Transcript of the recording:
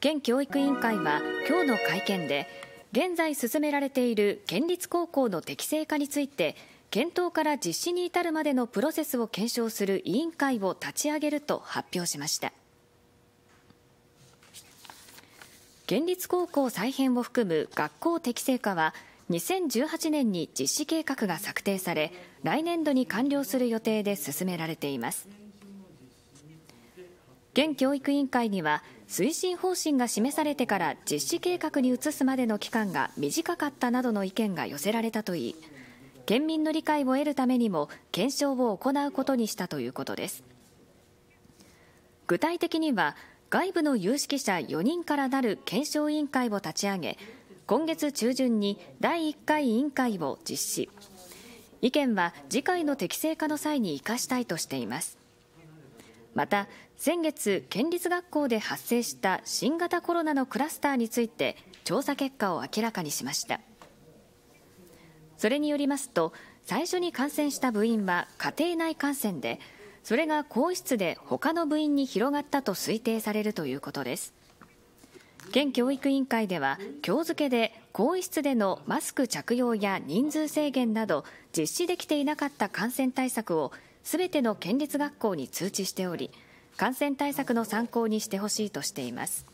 県教育委員会は今日の会見で現在進められている県立高校の適正化について検討から実施に至るまでのプロセスを検証する委員会を立ち上げると発表しました県立高校再編を含む学校適正化は2018年に実施計画が策定され来年度に完了する予定で進められています。現教育委員会には推進方針が示されてから実施計画に移すまでの期間が短かったなどの意見が寄せられたといい県民の理解を得るためにも検証を行うことにしたということです具体的には外部の有識者4人からなる検証委員会を立ち上げ今月中旬に第1回委員会を実施意見は次回の適正化の際に生かしたいとしていますまた先月県立学校で発生した新型コロナのクラスターについて調査結果を明らかにしましたそれによりますと最初に感染した部員は家庭内感染でそれが更衣室で他の部員に広がったと推定されるということです県教育委員会では今日付で更衣室でのマスク着用や人数制限など実施できていなかった感染対策をすべての県立学校に通知しており感染対策の参考にしてほしいとしています。